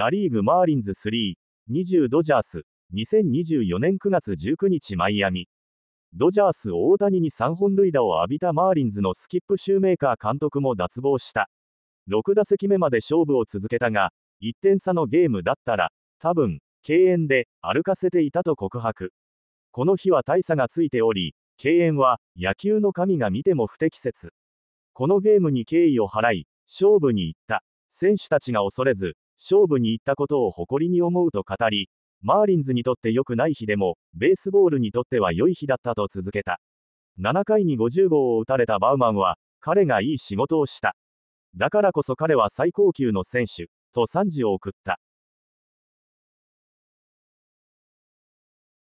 ナリーグマーリンズ3、20ドジャース、2024年9月19日マイアミ。ドジャース大谷に3本塁打を浴びたマーリンズのスキップシューメーカー監督も脱帽した。6打席目まで勝負を続けたが、1点差のゲームだったら、多分、敬遠で歩かせていたと告白。この日は大差がついており、敬遠は野球の神が見ても不適切。このゲームに敬意を払い、勝負に行った。選手たちが恐れず、勝負に行ったことを誇りに思うと語り、マーリンズにとって良くない日でも、ベースボールにとっては良い日だったと続けた。7回に50号を打たれたバウマンは、彼がいい仕事をした。だからこそ彼は最高級の選手、と賛辞を送った。